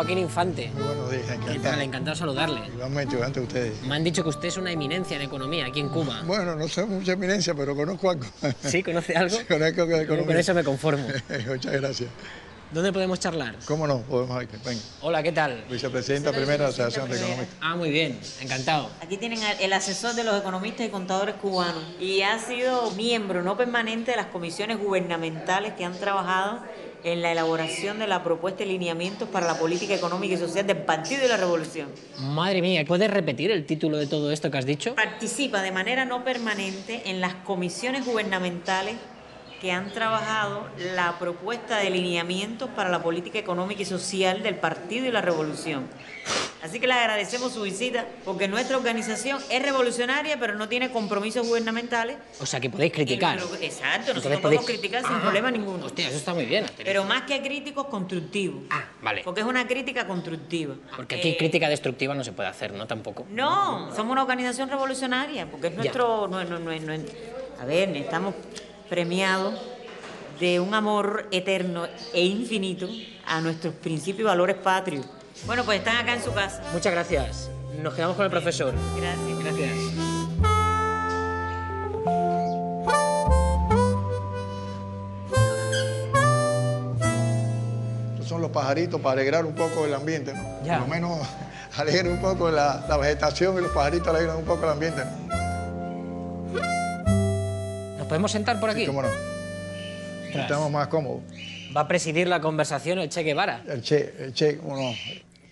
Joaquín Infante. buenos días, encantado. tal? Encantado saludarle. Igualmente, a ustedes. Me han dicho que usted es una eminencia en economía aquí en Cuba. Bueno, no soy mucha eminencia, pero conozco algo. ¿Sí? ¿Conoce algo? conozco de economía. Con eso me conformo. Muchas gracias. ¿Dónde podemos charlar? ¿Cómo no? Podemos Venga. Hola, ¿qué tal? Vicepresidenta primera de la Asociación de Economistas. Ah, muy bien. Encantado. Aquí tienen el asesor de los economistas y contadores cubanos. Y ha sido miembro no permanente de las comisiones gubernamentales que han trabajado en la elaboración de la propuesta de lineamientos para la política económica y social del Partido de la Revolución. Madre mía, ¿puedes repetir el título de todo esto que has dicho? Participa de manera no permanente en las comisiones gubernamentales que han trabajado la propuesta de lineamientos para la política económica y social del Partido y la Revolución. Así que les agradecemos su visita, porque nuestra organización es revolucionaria, pero no tiene compromisos gubernamentales. O sea, que podéis criticar. exacto, nosotros podemos criticar sin ah. problema ninguno. Hostia, eso está muy bien. Pero más que críticos, constructivos. Ah, vale. Porque es una crítica constructiva. Porque aquí eh, crítica destructiva no se puede hacer, ¿no? Tampoco. No, somos una organización revolucionaria porque es nuestro... a ver, necesitamos Premiado de un amor eterno e infinito a nuestros principios y valores patrios. Bueno, pues están acá en su casa. Muchas gracias. Nos quedamos con el profesor. Gracias. Gracias. Estos son los pajaritos para alegrar un poco el ambiente, ¿no? Ya. Por lo menos alegrar un poco la, la vegetación y los pajaritos alegran un poco el ambiente, ¿no? podemos sentar por aquí? Sí, cómo no. Estamos más cómodos. Va a presidir la conversación el Che Guevara. El Che, el Che,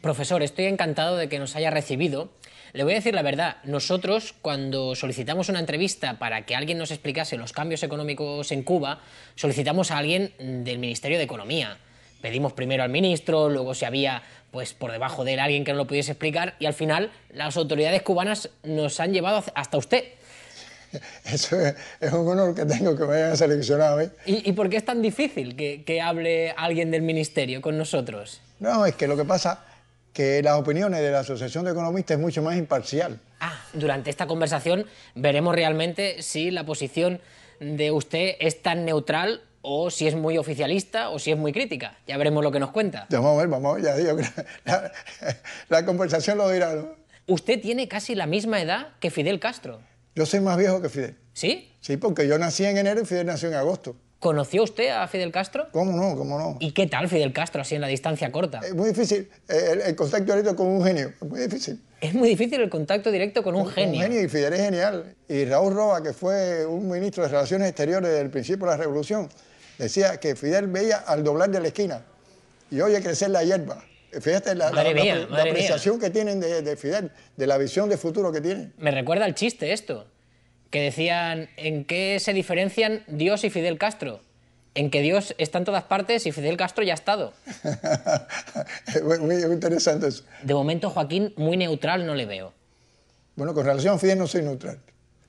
Profesor, estoy encantado de que nos haya recibido. Le voy a decir la verdad, nosotros cuando solicitamos una entrevista para que alguien nos explicase los cambios económicos en Cuba, solicitamos a alguien del Ministerio de Economía. Pedimos primero al ministro, luego si había pues por debajo de él alguien que no lo pudiese explicar y al final las autoridades cubanas nos han llevado hasta usted. Eso es, un honor que tengo que me hayan seleccionado. ¿eh? ¿Y, ¿Y, por qué es tan difícil que, hable alguien del ministerio con nosotros? No, es que lo que pasa que las opiniones de la Asociación de Economistas es mucho más imparcial. Ah, durante esta conversación veremos realmente si la posición de usted es tan neutral o si es muy oficialista o si es muy crítica. Ya veremos lo que nos cuenta. Vamos a ver, vamos, ya digo que la, conversación lo dirá. Usted tiene casi la misma edad que Fidel Castro. Yo soy más viejo que Fidel. ¿Sí? Sí, porque yo nací en enero y Fidel nació en agosto. ¿Conoció usted a Fidel Castro? ¿Cómo no? ¿Cómo no? ¿Y qué tal Fidel Castro así en la distancia corta? Es muy difícil. Eh, el, contacto directo con un genio. Es muy difícil. Es muy difícil el contacto directo con un, genio. Un genio y Fidel es genial. Y Raúl Roa, que fue un ministro de Relaciones Exteriores del principio de la Revolución, decía que Fidel veía al doblar de la esquina y oye crecer la hierba. Fíjate la, la, apreciación que tienen de, de, Fidel, de la visión de futuro que tienen. Me recuerda al chiste esto, que decían, ¿en qué se diferencian Dios y Fidel Castro? En que Dios está en todas partes y Fidel Castro ya ha estado. muy, muy, interesante eso. De momento, Joaquín, muy neutral no le veo. Bueno, con relación a Fidel no soy neutral.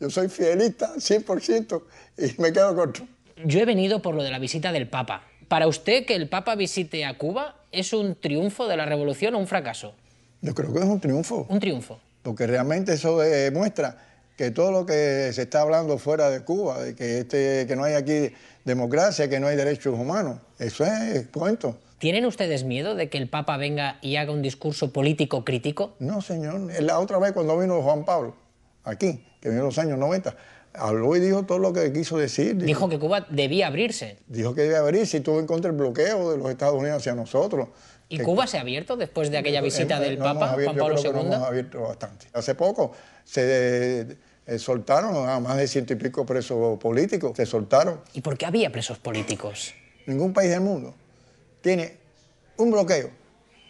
Yo soy fidelista 100% y me quedo corto. Yo he venido por lo de la visita del Papa. Para usted que el Papa visite a Cuba es un triunfo de la revolución o un fracaso? Yo creo que es un triunfo. Un triunfo. Porque realmente eso demuestra eh, que todo lo que se está hablando fuera de Cuba, de que, este, que no hay aquí democracia, que no hay derechos humanos, eso es cuento. ¿Tienen ustedes miedo de que el Papa venga y haga un discurso político crítico? No, señor. La otra vez cuando vino Juan Pablo, aquí, que vino en los años 90, habló y dijo todo lo que quiso decir. Dijo, que Cuba debía abrirse. Dijo que debía abrirse y tuvo en contra el bloqueo de los Estados Unidos hacia nosotros. ¿Y Cuba se ha abierto después de aquella eh, visita eh, del Papa Juan Pablo II? hemos abierto bastante. Hace poco se eh, soltaron a más de ciento y pico presos políticos. Se soltaron. ¿Y por qué había presos políticos? Ningún país del mundo tiene un bloqueo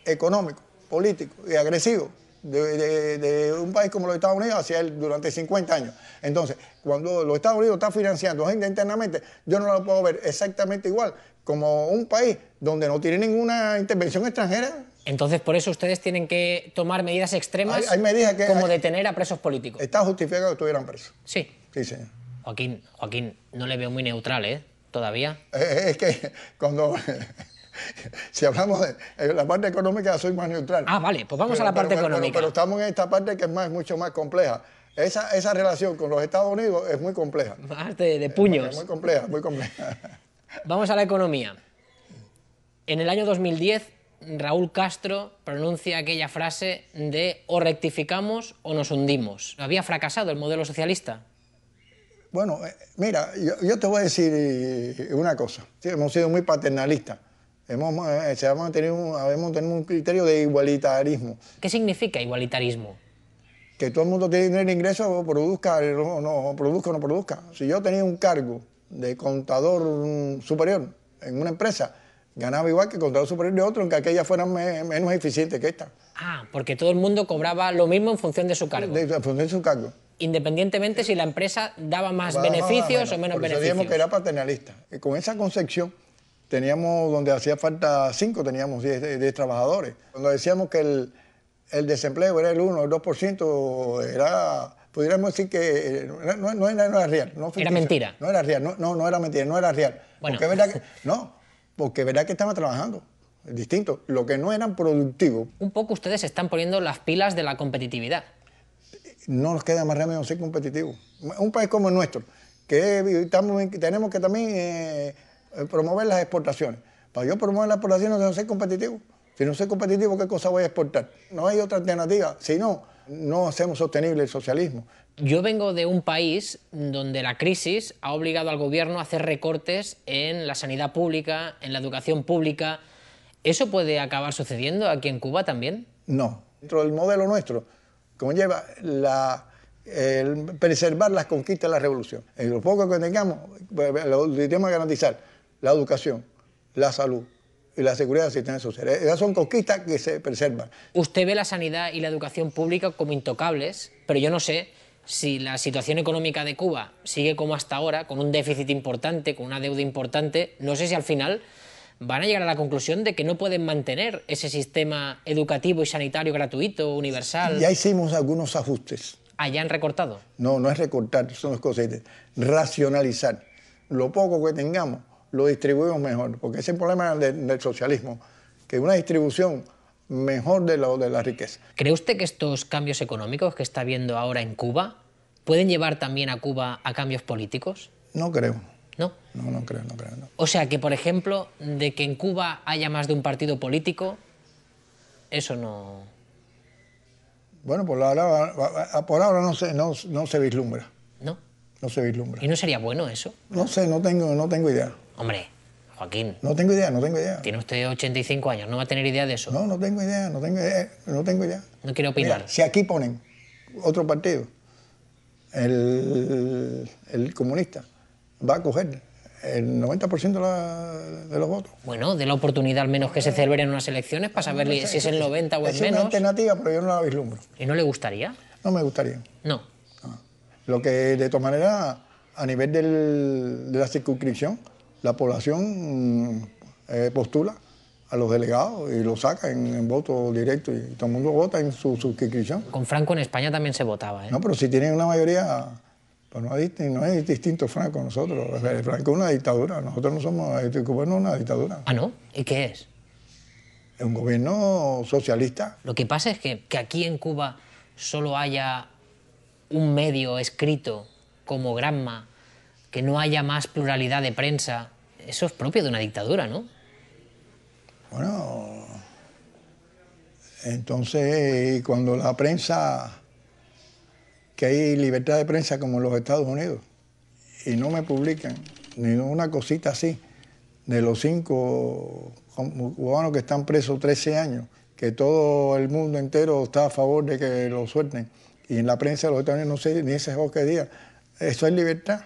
económico, político y agresivo de, un país como los Estados Unidos hacia él durante 50 años. Entonces, cuando los Estados Unidos están financiando gente internamente, yo no lo puedo ver exactamente igual como un país donde no tiene ninguna intervención extranjera. Entonces, por eso ustedes tienen que tomar medidas extremas como detener a presos políticos. Está justificado que estuvieran presos. Sí. Sí, señor. Joaquín, Joaquín, no le veo muy neutral, ¿eh? Todavía. es que cuando... si hablamos de eh, la parte económica, soy más neutral. Ah, vale, pues vamos a la parte económica. Pero, estamos en esta parte que es más, mucho más compleja. Esa, relación con los Estados Unidos es muy compleja. Parte de, puños. muy compleja, muy compleja. Vamos a la economía. En el año 2010, Raúl Castro pronuncia aquella frase de o rectificamos o nos hundimos. ¿Había fracasado el modelo socialista? Bueno, eh, mira, yo, te voy a decir eh, una cosa. hemos sido muy paternalistas Hemos, eh, se tenido un criterio de igualitarismo. ¿Qué significa igualitarismo? Que todo el mundo tiene el ingreso, produzca o no, produzca o no produzca. Si yo tenía un cargo de contador mm, superior en una empresa, ganaba igual que el contador superior de otro, aunque aquella fuera menos eficiente que esta. Ah, porque todo el mundo cobraba lo mismo en función de su cargo. en función de su cargo. Independientemente si la empresa daba más beneficios o menos beneficios. Decíamos que era paternalista. con esa concepción teníamos donde hacía falta cinco teníamos 10, trabajadores. Cuando decíamos que el, desempleo era el 1 o el 2%, era, pudiéramos decir que eh, no, era, real. era mentira. No era real, no, no, era mentira, no era real. Porque que, no, porque es verdad que estaban trabajando. Distinto, lo que no eran productivos. Un poco ustedes están poniendo las pilas de la competitividad. No nos queda más remedio ser competitivos. Un país como el nuestro, que tenemos que también eh, eh, promover las exportaciones. Para yo promover las exportaciones no ser competitivo. Si no soy competitivo, ¿qué cosa voy a exportar? No hay otra alternativa. Si no, no hacemos sostenible el socialismo. Yo vengo de un país donde la crisis ha obligado al gobierno a hacer recortes en la sanidad pública, en la educación pública. ¿Eso puede acabar sucediendo aquí en Cuba también? No. Dentro del modelo nuestro conlleva la, el preservar las conquistas de la revolución. En lo poco que tengamos, pues, lo que garantizar la educación, la salud y la seguridad del sistema social. Esas son conquistas que se preservan. Usted ve la sanidad y la educación pública como intocables, pero yo no sé si la situación económica de Cuba sigue como hasta ahora, con un déficit importante, con una deuda importante, no sé si al final van a llegar a la conclusión de que no pueden mantener ese sistema educativo y sanitario gratuito, universal. Ya hicimos algunos ajustes. ¿Allá ah, han recortado? No, no es recortar, son los Racionalizar. Lo poco que tengamos lo distribuimos mejor, porque ese es el problema del, socialismo, que una distribución mejor de, de la riqueza. ¿Cree usted que estos cambios económicos que está viendo ahora en Cuba pueden llevar también a Cuba a cambios políticos? No creo. ¿No? No, no creo, no creo. O sea que, por ejemplo, de que en Cuba haya más de un partido político, eso no... Bueno, por ahora, por ahora no, se, no se vislumbra. ¿No? No se vislumbra. ¿Y no sería bueno eso? No sé, no tengo, no tengo idea. Hombre, Joaquín. No tengo idea, no tengo idea. Tiene usted 85 años, no va a tener idea de eso. No, no tengo idea, no tengo idea, no tengo No quiero opinar. si aquí ponen otro partido, el, comunista va a coger el 90% de, los votos. Bueno, de la oportunidad al menos que se celebren unas elecciones para saber si es el 90 o el menos. Es una alternativa, pero yo no la vislumbro. ¿Y no le gustaría? No me gustaría. No. Ah. Lo que, de todas maneras, a nivel de la circunscripción, la población mm, eh, postula a los delegados y lo saca en, voto directo y todo el mundo vota en su suscripción. Con Franco en España también se votaba. ¿eh? No, pero si tienen una mayoría, pues no, es, distinto Franco a nosotros. Franco es una dictadura, nosotros no somos, el este gobierno es una dictadura. Ah, ¿no? ¿Y qué es? Es un gobierno socialista. Lo que pasa es que, que aquí en Cuba solo haya un medio escrito como Granma que no haya más pluralidad de prensa, eso es propio de una dictadura, ¿no? Bueno, entonces cuando la prensa, que hay libertad de prensa como en los Estados Unidos, y no me publican ni una cosita así, de los cinco cubanos que están presos 13 años, que todo el mundo entero está a favor de que lo suelten, y en la prensa los Estados Unidos no sé ni ese es que día, eso es libertad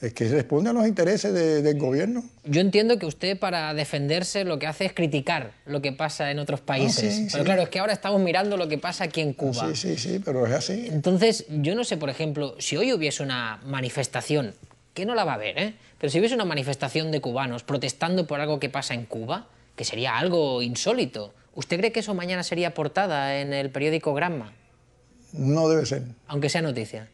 es que responde a los intereses del gobierno. Yo entiendo que usted para defenderse lo que hace es criticar lo que pasa en otros ah, países. pero claro, es que ahora estamos mirando lo que pasa aquí en Cuba. sí, sí, sí, pero es así. Entonces, yo no sé, por ejemplo, si hoy hubiese una manifestación, que no la va a haber, ¿eh? Pero si hubiese una manifestación de cubanos protestando por algo que pasa en Cuba, que sería algo insólito, ¿usted cree que eso mañana sería portada en el periódico Granma? No debe ser. Aunque sea noticia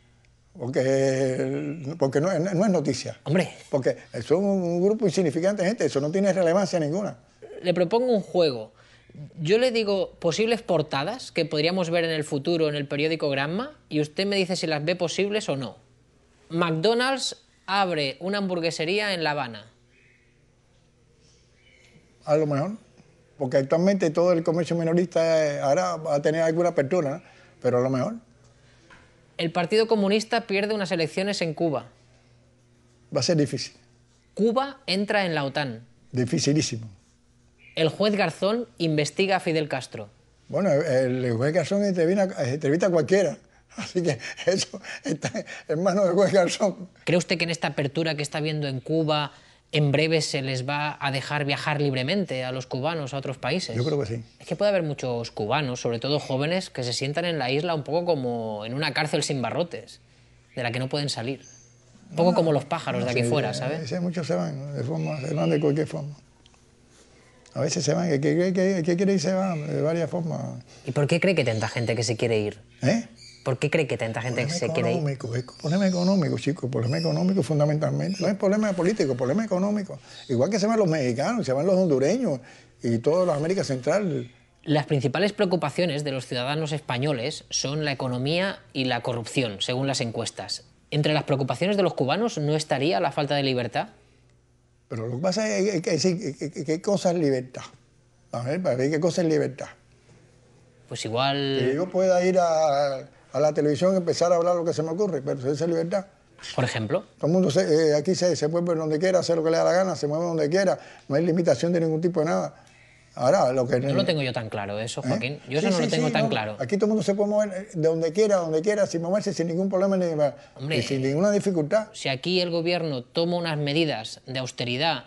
porque, porque no, es noticia. Hombre. Porque son un grupo insignificante de gente, eso no tiene relevancia ninguna. Le propongo un juego. Yo le digo posibles portadas que podríamos ver en el futuro en el periódico Granma y usted me dice si las ve posibles o no. McDonald's abre una hamburguesería en La Habana. A lo mejor, porque actualmente todo el comercio minorista eh, ahora va a tener alguna apertura, pero a lo mejor. El Partido Comunista pierde unas elecciones en Cuba. Va a ser difícil. Cuba entra en la OTAN. Dificilísimo. El juez Garzón investiga a Fidel Castro. Bueno, el juez Garzón entrevista, a cualquiera. Así que eso está en manos del juez Garzón. ¿Cree usted que en esta apertura que está viendo en Cuba en breve se les va a dejar viajar libremente a los cubanos a otros países. Yo creo que sí. Es que puede haber muchos cubanos, sobre todo jóvenes, que se sientan en la isla un poco como en una cárcel sin barrotes, de la que no pueden salir. Un poco como los pájaros de aquí fuera, ¿sabes? Sí, muchos se van, de forma, de cualquier forma. A veces se van, ¿Qué quiere ir se van de varias formas. ¿Y por qué cree que tanta gente que se quiere ir? ¿Eh? ¿Por qué cree que tanta gente se quiere ir? Es problema económico, chicos, problema económico fundamentalmente. No es problema político, problema económico. Igual que se van los mexicanos, se van los hondureños y toda la América Central. Las principales preocupaciones de los ciudadanos españoles son la economía y la corrupción, según las encuestas. ¿Entre las preocupaciones de los cubanos no estaría la falta de libertad? Pero lo que pasa es que, ¿qué cosa es libertad? A ver, para ver qué cosa es libertad. Pues igual... Que yo pueda ir a, a la televisión empezar a hablar lo que se me ocurre, pero esa es libertad. Por ejemplo. Todo el mundo eh, aquí se, puede mueve donde quiera, hacer lo que le da la gana, se mueve donde quiera, no hay limitación de ningún tipo de nada. Ahora, lo que... No lo tengo yo tan claro eso, ¿Eh? Joaquín. Yo eso no lo tengo tan claro. Aquí todo el mundo se puede mover eh, de donde quiera, donde quiera, sin moverse, sin ningún problema ni, sin ninguna dificultad. Si aquí el gobierno toma unas medidas de austeridad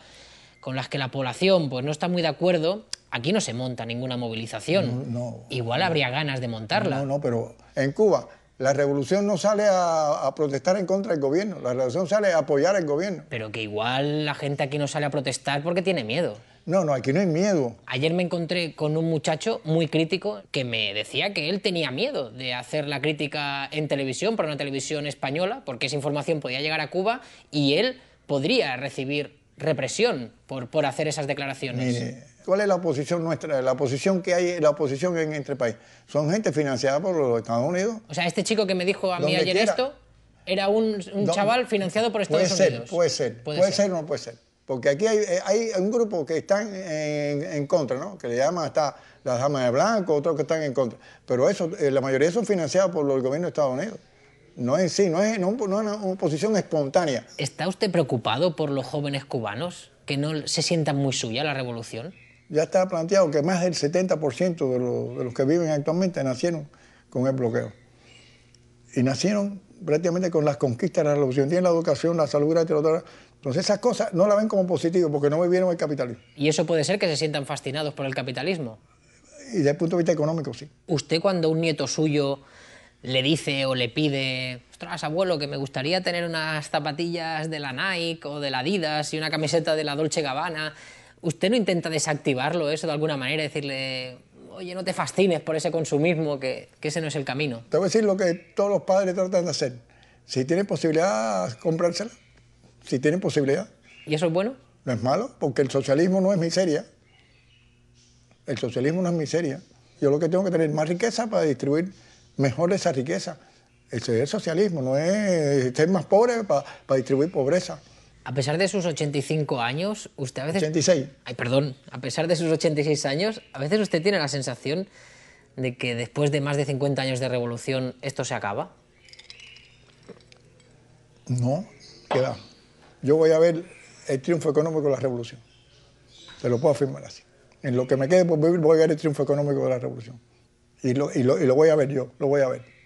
con las que la población pues, no está muy de acuerdo, Aquí no se monta ninguna movilización. No, Igual habría ganas de montarla. No, no, pero en Cuba la revolución no sale a, protestar en contra del gobierno, la revolución sale a apoyar al gobierno. Pero que igual la gente aquí no sale a protestar porque tiene miedo. No, no, aquí no hay miedo. Ayer me encontré con un muchacho muy crítico que me decía que él tenía miedo de hacer la crítica en televisión, para una televisión española, porque esa información podía llegar a Cuba y él podría recibir represión por, por hacer esas declaraciones. ¿Cuál es la oposición nuestra? La oposición que hay, la oposición en este país. Son gente financiada por los Estados Unidos. O sea, este chico que me dijo a mí ayer esto era un, chaval financiado por Estados puede Ser, puede ser, puede, ser. o no puede ser. Porque aquí hay, un grupo que están en, contra, ¿no? Que le llaman hasta las damas de blanco, otros que están en contra. Pero eso, eh, la mayoría son financiados por el gobierno de Estados Unidos. No es sí, no es, no es una oposición espontánea. ¿Está usted preocupado por los jóvenes cubanos que no se sientan muy suya la revolución? ya está planteado que más del 70% de, de los que viven actualmente nacieron con el bloqueo. Y nacieron prácticamente con las conquistas, de la revolución, tienen la educación, la salud etc. entonces esas cosas no la ven como positivo porque no vivieron el capitalismo. ¿Y eso puede ser que se sientan fascinados por el capitalismo? Y desde el punto de vista económico, sí. ¿Usted cuando un nieto suyo le dice o le pide, ostras, abuelo, que me gustaría tener unas zapatillas de la Nike o de la Adidas y una camiseta de la Dolce Gabbana, ¿Usted no intenta desactivarlo eso de alguna manera? Decirle, oye, no te fascines por ese consumismo, que, ese no es el camino. Te voy a decir lo que todos los padres tratan de hacer. Si tienen posibilidad, comprársela. Si tienen posibilidad. ¿Y eso es bueno? No es malo, porque el socialismo no es miseria. El socialismo no es miseria. Yo lo que tengo que tener más riqueza para distribuir mejor esa riqueza. Ese es el socialismo, no es ser más pobre para distribuir pobreza. A pesar de sus 85 años, usted a veces... 86. Ay, perdón. A pesar de sus 86 años, a veces usted tiene la sensación de que después de más de 50 años de revolución esto se acaba. No, queda. Yo voy a ver el triunfo económico de la revolución. Te lo puedo afirmar así. En lo que me quede por vivir voy a ver el triunfo económico de la revolución. Y lo, y lo voy a ver yo, lo voy a ver.